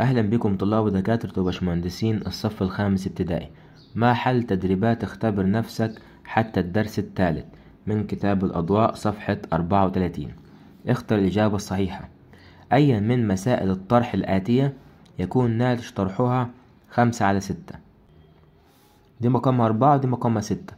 أهلا بكم طلاب ودكاترة وبشمهندسين الصف الخامس ابتدائي ما حل تدريبات اختبر نفسك حتى الدرس الثالث من كتاب الأضواء صفحة 34 اختر الإجابة الصحيحة أيا من مسائل الطرح الآتية يكون ناتج طرحها خمسة على ستة دي مقامها أربعة ودي مقامها ستة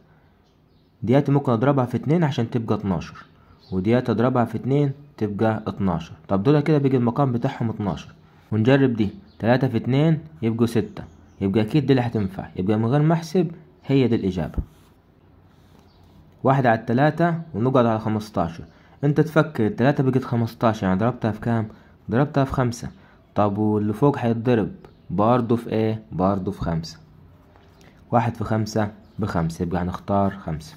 ديات ممكن أضربها في اتنين عشان تبقى اتناشر وديات أضربها في اتنين تبقى اتناشر طب دول كده بيجي المقام بتاعهم اتناشر ونجرب دي تلاتة في اتنين يبقوا ستة يبقى اكيد دي اللي هتنفع يبقى من غير ما احسب هي دي الاجابه واحد على التلاتة ونقعد على خمستاشر انت تفكر التلاتة بقت خمستاشر يعني ضربتها في كام ضربتها في خمسة طب واللي فوق هيتضرب برضه في ايه برضه في خمسة واحد في خمسة بخمسة يبقى هنختار خمسة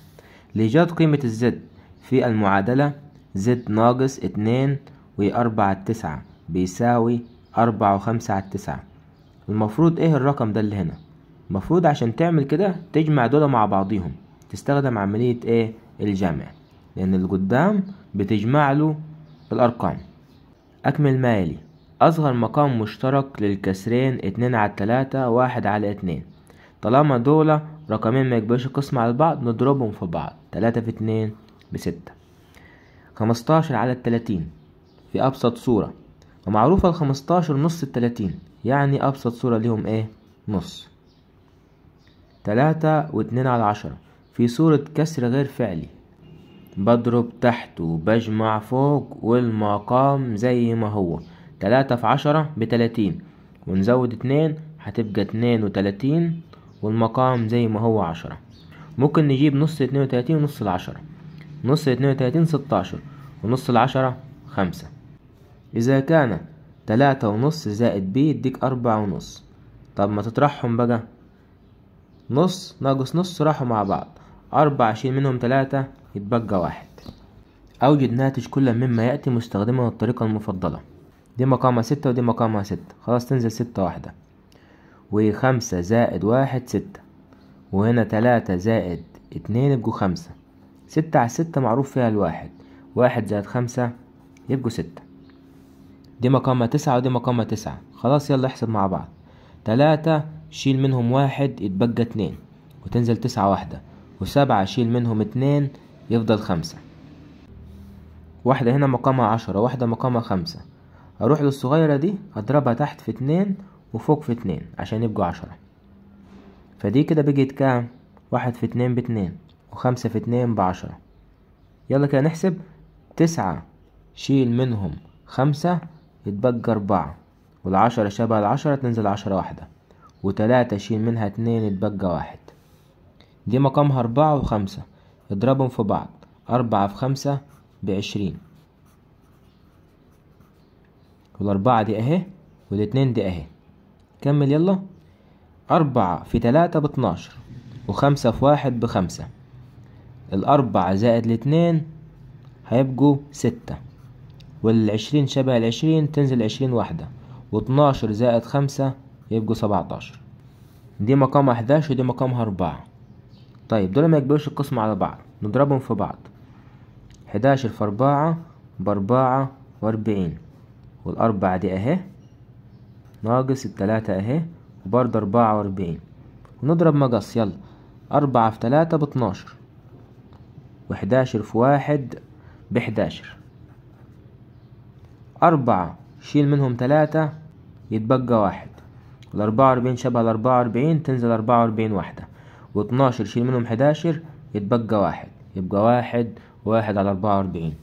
لإيجاد قيمة الزد في المعادلة زد ناقص اتنين وأربعة تسعة بيساوي أربعة وخمسة على تسعة المفروض ايه الرقم ده اللي هنا المفروض عشان تعمل كده تجمع دول مع بعضيهم تستخدم عملية ايه الجمع لأن اللي قدام بتجمع له الأرقام أكمل ما يلي أصغر مقام مشترك للكسرين اتنين على تلاتة واحد على اتنين طالما دول رقمين ما يكبرش قسم على بعض نضربهم في بعض تلاتة في اتنين بستة 15 على التلاتين في أبسط صورة ومعروفة 15 نص التلاتين يعني أبسط صورة ليهم إيه نص تلاتة واتنين على عشرة في صورة كسر غير فعلي بضرب تحت وبجمع فوق والمقام زي ما هو تلاتة في عشرة بتلاتين ونزود اتنين هتبقى اتنين وتلاتين والمقام زي ما هو عشرة ممكن نجيب نص اتنين وتلاتين ونص العشرة نص اتنين وتلاتين ستاشر ونص العشرة خمسة إذا كان تلاتة ونص زائد ب يديك أربعة ونص طب ما تطرحهم بقى نص ناقص نص راحوا مع بعض أربعة شيل منهم تلاتة يتبقى واحد أوجد ناتج كل مما يأتي مستخدما الطريقة المفضلة دي مقامها ستة ودي مقامها ستة خلاص تنزل ستة واحدة وخمسة زائد واحد ستة وهنا تلاتة زائد اتنين يبقوا خمسة ستة على ستة معروف فيها الواحد واحد زائد خمسة يبقوا ستة دي مقامة تسعة ودي مقامة تسعة خلاص يلا احسب مع بعض تلاتة شيل منهم واحد يتبقى اتنين وتنزل تسعة واحدة وسبعة شيل منهم اتنين يفضل خمسة واحدة هنا مقامها عشرة واحدة مقامها خمسة أروح للصغيرة دي أضربها تحت في اتنين وفوق في اتنين عشان يبقوا عشرة فدي كده بقت كام واحد في اتنين باتنين وخمسة في اتنين بعشرة يلا كده نحسب تسعة شيل منهم خمسة يتبقى أربعة والعشرة شبه العشرة تنزل عشرة واحدة وتلاتة شيل منها اتنين يتبقى واحد دي مقامها أربعة وخمسة اضربهم في بعض أربعة في خمسة بعشرين والأربعة دي أهي والاتنين دي أهي كمل يلا أربعة في تلاتة باتناشر وخمسة في واحد بخمسة الأربعة زائد الاتنين هيبقوا ستة والعشرين شبه العشرين تنزل عشرين واحدة واتناشر زائد خمسة يبقوا سبعتاشر دي مقامها حداشر ودي مقامها أربعة طيب دول ما يكبروش القسمة على بعض نضربهم في بعض حداشر في أربعة بأربعة وأربعين والأربعة دي أهي ناقص التلاتة أهي وبرضه أربعة وأربعين ونضرب مقص يلا أربعة في تلاتة باتناشر وحداشر في واحد بحداشر أربعة شيل منهم تلاتة يتبقى واحد الأربعة وأربعين شبه الأربعة وأربعين تنزل أربعة وأربعين واحدة واتناشر شيل منهم حداشر يتبقى واحد يبقى واحد واحد على أربعة وأربعين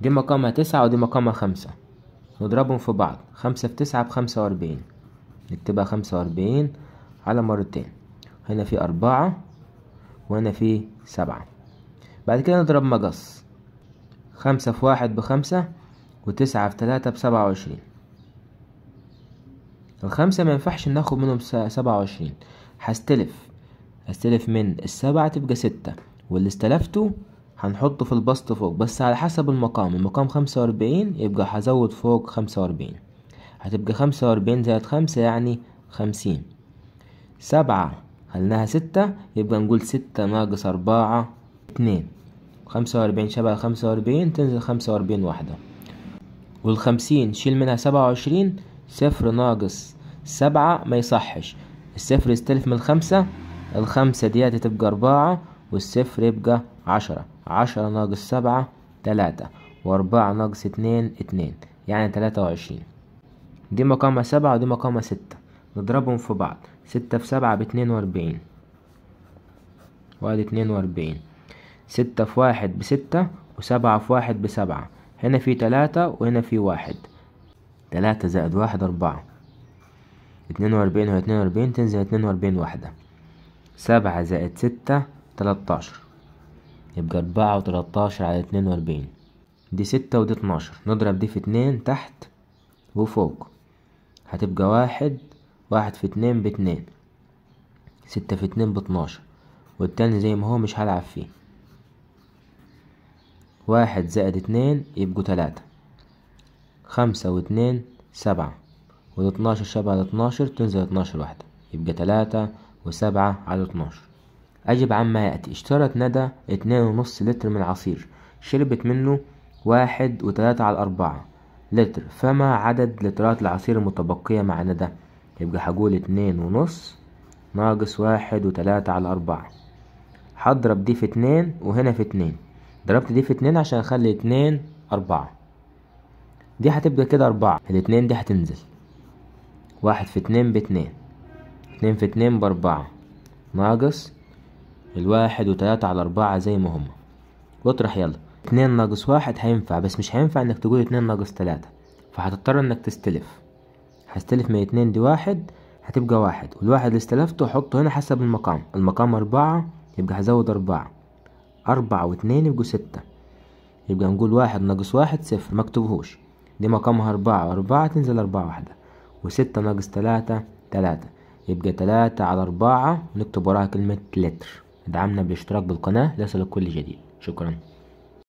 دي مقامها تسعة ودي مقامها خمسة نضربهم في بعض خمسة في تسعة بخمسة وأربعين نكتبها خمسة وأربعين على مرتين هنا في أربعة وهنا في سبعة بعد كده نضرب مقص خمسة في واحد بخمسة وتسعة في تلاتة بسبعة وعشرين الخمسة مينفعش ناخد منهم سبعة وعشرين هستلف هستلف من السبعة تبقى ستة واللي استلفته هنحطه في البسط فوق بس على حسب المقام المقام خمسة وأربعين يبقى هزود فوق خمسة وأربعين هتبقى خمسة وأربعين زائد خمسة يعني خمسين سبعة خلناها ستة يبقى نقول ستة ناقص أربعة اتنين خمسة وأربعين شبه خمسة وأربعين تنزل خمسة وأربعين واحدة والخمسين شيل منها سبعة وعشرين صفر ناقص سبعة ما يصحش الصفر يستلف من الخمسة الخمسة ديت تبقى أربعة والصفر يبقى عشرة عشرة ناقص سبعة تلاتة وأربعة ناقص اتنين اتنين يعني تلاتة وعشرين دي مقامة سبعة ودي مقامة ستة نضربهم في بعض ستة في سبعة باتنين وأربعين وادي اتنين وأربعين ستة في واحد بستة وسبعة في واحد بسبعة هنا في تلاتة وهنا في واحد تلاتة زائد واحد أربعة اتنين وأربعين واتنين اتنين وأربعين تنزل اتنين وأربعين واحدة سبعة زائد ستة تلاتاشر يبقى أربعة وتلاتاشر على اتنين وأربعين دي ستة ودي اتناشر نضرب دي في اتنين تحت وفوق هتبقى واحد واحد في اتنين باتنين ستة في اتنين باتناشر والتاني زي ما هو مش هلعب فيه واحد زائد اتنين يبقوا تلاتة خمسة واتنين سبعة والاتناشر شبه الاتناشر تنزل اتناشر واحدة يبقى تلاتة وسبعة على اتناشر أجب عما يأتي اشترت ندى اتنين ونص لتر من العصير شربت منه واحد وتلاتة على أربعة لتر فما عدد لترات العصير المتبقية مع ندى يبقى هقول اتنين ونص ناقص واحد وتلاتة على أربعة هضرب دي في اتنين وهنا في اتنين ضربت دي في اتنين عشان اخلي اتنين اربعة دي هتبقى كده اربعة الاتنين دي هتنزل واحد في اتنين باتنين اتنين في اتنين باربعة ناقص الواحد وتلاتة على اربعة زي ما هما واطرح يلا اتنين ناقص واحد هينفع بس مش هينفع انك تقول اتنين ناقص تلاتة فهتضطر انك تستلف هستلف من اتنين دي واحد هتبقى واحد والواحد اللي استلفته حطه هنا حسب المقام المقام اربعة يبقى هزود اربعة أربعة واتنين يبقوا ستة يبقى نقول واحد ناقص واحد صفر مكتبهوش دي مقامها أربعة وأربعة تنزل أربعة واحدة وستة ناقص تلاتة تلاتة يبقى تلاتة على أربعة ونكتب وراها كلمة لتر ادعمنا بالاشتراك بالقناة ليصلك كل جديد شكرا